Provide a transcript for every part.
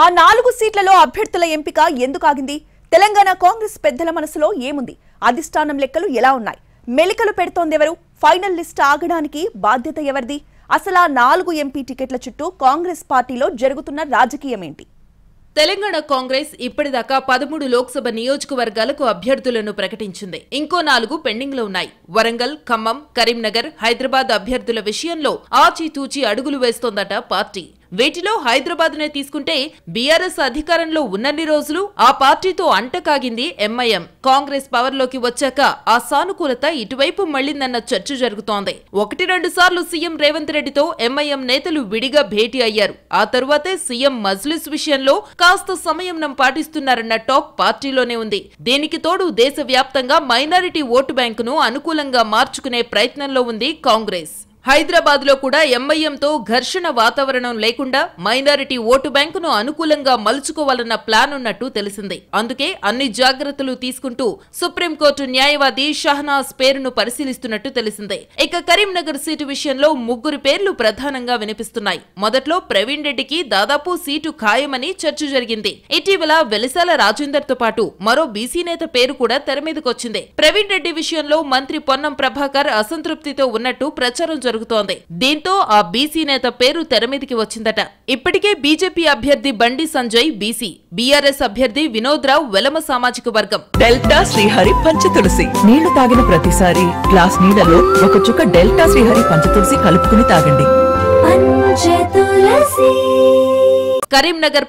ఆ నాలుగు సీట్లలో అభ్యర్థుల ఎంపిక ఎందుకు ఆగింది తెలంగాణ కాంగ్రెస్ పెద్దల మనసులో ఏముంది అధిష్టానం లెక్కలు ఎలా ఉన్నాయి మెలికలు పెడుతోందెవరు ఫైనల్ లిస్ట్ ఆగడానికి బాధ్యత ఎవరిది అసలు ఆ నాలుగు ఎంపీ టికెట్ల చుట్టూ కాంగ్రెస్ పార్టీలో జరుగుతున్న రాజకీయం ఏంటి తెలంగాణ కాంగ్రెస్ ఇప్పటిదాకా పదమూడు లోక్సభ నియోజకవర్గాలకు అభ్యర్థులను ప్రకటించింది ఇంకో నాలుగు లో ఉన్నాయి వరంగల్ ఖమ్మం కరీంనగర్ హైదరాబాద్ అభ్యర్థుల విషయంలో ఆచితూచి అడుగులు వేస్తోందట పార్టీ వీటిలో హైదరాబాద్నే తీసుకుంటే బీఆర్ఎస్ అధికారంలో ఉన్నన్ని రోజులు ఆ పార్టీతో అంటకాగింది ఎంఐఎం కాంగ్రెస్ పవర్లోకి వచ్చాక ఆ సానుకూలత ఇటువైపు మళ్లిందన్న చర్చ జరుగుతోంది ఒకటి రెండు సార్లు సీఎం రేవంత్ రెడ్డితో ఎంఐఎం నేతలు విడిగా భేటీ అయ్యారు ఆ తరువాతే సీఎం మజ్లిస్ విషయంలో కాస్త సంయమనం పాటిస్తున్నారన్న టాక్ పార్టీలోనే ఉంది దీనికి తోడు దేశవ్యాప్తంగా మైనారిటీ ఓటు బ్యాంకును అనుకూలంగా మార్చుకునే ప్రయత్నంలో ఉంది కాంగ్రెస్ హైదరాబాద్ లో కూడా ఎంఐఎంతో ఘర్షణ వాతావరణం లేకుండా మైనారిటీ ఓటు బ్యాంకును అనుకూలంగా మలుచుకోవాలన్న ప్లాన్ ఉన్నట్టు తెలిసింది అందుకే అన్ని జాగ్రత్తలు తీసుకుంటూ సుప్రీంకోర్టు న్యాయవాది షహనాజ్ పేరును పరిశీలిస్తున్నట్టు తెలిసింది ఇక కరీంనగర్ సీటు విషయంలో ముగ్గురు పేర్లు ప్రధానంగా వినిపిస్తున్నాయి మొదట్లో ప్రవీణ్ రెడ్డికి దాదాపు సీటు ఖాయమని చర్చ జరిగింది ఇటీవల వెలిసాల రాజేందర్ తో పాటు మరో బీసీ నేత పేరు కూడా తెరమీదకొచ్చింది ప్రవీణ్ రెడ్డి విషయంలో మంత్రి పొన్నం ప్రభాకర్ అసంతృప్తితో ఉన్నట్టు ప్రచారం జరుగుతోంది దీంతో ఆ బీసీ నేత పేరు తెరమీదికి వచ్చిందట ఇప్పటికే బీజేపీ అభ్యర్థి బండి సంజయ్ బీసీ బీఆర్ఎస్ అభ్యర్థి వినోద్ రావు వెలమ సామాజిక వర్గం డెల్టా శ్రీహరి పంచ తులసి నీళ్లు తాగిన ప్రతిసారి గ్లాస్ నీళ్లలో ఒక చుక్క డెల్టా శ్రీహరి పంచ తులసి కలుపుకుని తాగండి కరీంనగర్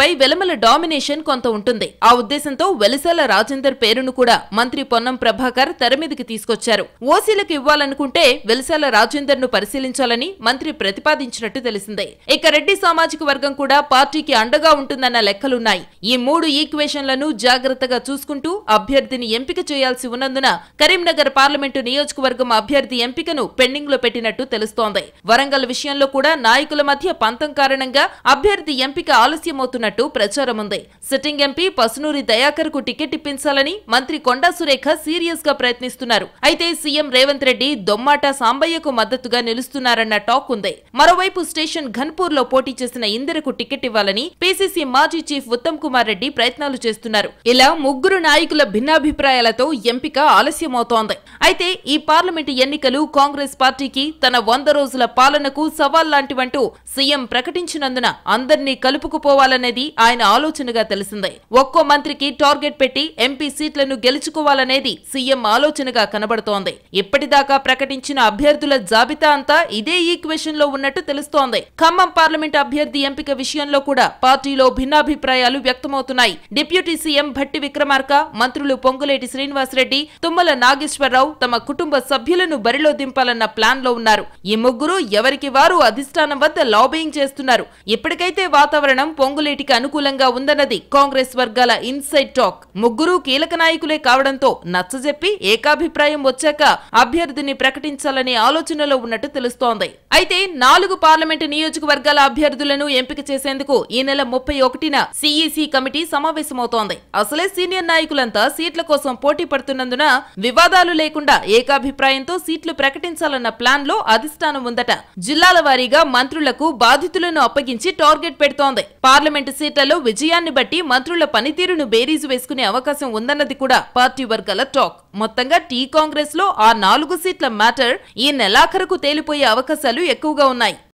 పై వెలమల డామినేషన్ కొంత ఉంటుంది ఆ ఉద్దేశంతో వెలిసాల రాజేందర్ పేరును కూడా మంత్రి పొన్నం ప్రభాకర్ తెరమీదికి తీసుకొచ్చారు ఓసీలకు ఇవ్వాలనుకుంటే వెలిసాల రాజేందర్ ను పరిశీలించాలని మంత్రి ప్రతిపాదించినట్టు తెలిసిందే ఇక రెడ్డి సామాజిక వర్గం కూడా పార్టీకి అండగా ఉంటుందన్న లెక్కలున్నాయి ఈ మూడు ఈక్వేషన్లను జాగ్రత్తగా చూసుకుంటూ అభ్యర్థిని ఎంపిక చేయాల్సి ఉన్నందున కరీంనగర్ పార్లమెంటు నియోజకవర్గం అభ్యర్థి ఎంపికను పెండింగ్ లో పెట్టినట్టు తెలుస్తోంది వరంగల్ విషయంలో కూడా నాయకుల మధ్య పంతం కారణంగా అభ్యర్థి ఎంపిక ఆలస్యమవుతున్నట్టు ప్రచారం ఉంది సిట్టింగ్ ఎంపీ పసునూరి దయాకర్ కు టికెట్ ఇప్పించాలని మంత్రి కొండా సురేఖ సీరియస్ గా ప్రయత్నిస్తున్నారు అయితే సీఎం రేవంత్ రెడ్డి దొమ్మాట సాంబయ్యకు మద్దతుగా నిలుస్తున్నారన్న టాక్ ఉంది మరోవైపు స్టేషన్ ఘన్పూర్ లో పోటీ చేసిన ఇందిరకు టికెట్ ఇవ్వాలని పీసీసీ మాజీ చీఫ్ ఉత్తమ్ కుమార్ రెడ్డి ప్రయత్నాలు చేస్తున్నారు ఇలా ముగ్గురు నాయకుల భిన్నాభిప్రాయాలతో ఎంపిక ఆలస్యమవుతోంది అయితే ఈ పార్లమెంటు ఎన్నికలు కాంగ్రెస్ పార్టీకి తన వంద రోజుల పాలనకు సవాల్ లాంటివంటూ సీఎం ప్రకటించినందున అందర్నీ కలుపుకుపోవాలనేది ఆయన ఆలోచనగా తెలిసిందే ఒక్కో మంత్రికి టార్గెట్ పెట్టి ఎంపీ సీట్లను గెలుచుకోవాలనేది సీఎం ఆలోచనగా కనబడుతోంది ఇప్పటిదాకా ప్రకటించిన అభ్యర్థుల జాబితా అంతా ఇదే ఈక్వేషన్ లో ఉన్నట్టు తెలుస్తోంది ఖమ్మం పార్లమెంట్ అభ్యర్థి ఎంపిక విషయంలో కూడా పార్టీలో భిన్నాభిప్రాయాలు వ్యక్తమవుతున్నాయి డిప్యూటీ సీఎం భట్టి విక్రమార్క మంత్రులు పొంగులేటి శ్రీనివాసరెడ్డి తుమ్మల నాగేశ్వరరావు తమ కుటుంబ సభ్యులను బరిలో దింపాలన్న ప్లాన్ లో ఉన్నారు ఈ ముగ్గురు ఎవరికి వారు అధిష్టానం వద్ద లాబింగ్ చేస్తున్నారు ఇప్పటికైతే వాతావరణం పొంగులేటికి అనుకూలంగా ఉందన్నది కాంగ్రెస్ వర్గాల ఇన్సైడ్ టాక్ ముగ్గురు కీలక నాయకులే కావడంతో నచ్చజెప్పి ఏకాభిప్రాయం వచ్చాక అభ్యర్థిని ప్రకటించాలనే ఆలోచనలో ఉన్నట్టు తెలుస్తోంది అయితే నాలుగు పార్లమెంటు నియోజకవర్గాల అభ్యర్థులను ఎంపిక చేసేందుకు ఈ నెల ముప్పై ఒకటిన సిఈసి కమిటీ సమావేశమవుతోంది అసలే సీనియర్ నాయకులంతా సీట్ల కోసం పోటీ పడుతున్నందున వివాదాలు లేకుండా లేకుండా ఏకాభిప్రాయంతో సీట్లు ప్రకటించాలన్న ప్లాన్ లో అధిష్టానం ఉందట జిల్లాల వారీగా మంత్రులకు బాధితులను అప్పగించి టార్గెట్ పెడుతోంది పార్లమెంటు సీట్లలో విజయాన్ని బట్టి మంత్రుల పనితీరును బేరీజు వేసుకునే అవకాశం ఉందన్నది కూడా పార్టీ వర్గాల టాక్ మొత్తంగా టీ కాంగ్రెస్ లో ఆ నాలుగు సీట్ల మ్యాటర్ ఈ నెలాఖరుకు తేలిపోయే అవకాశాలు ఎక్కువగా ఉన్నాయి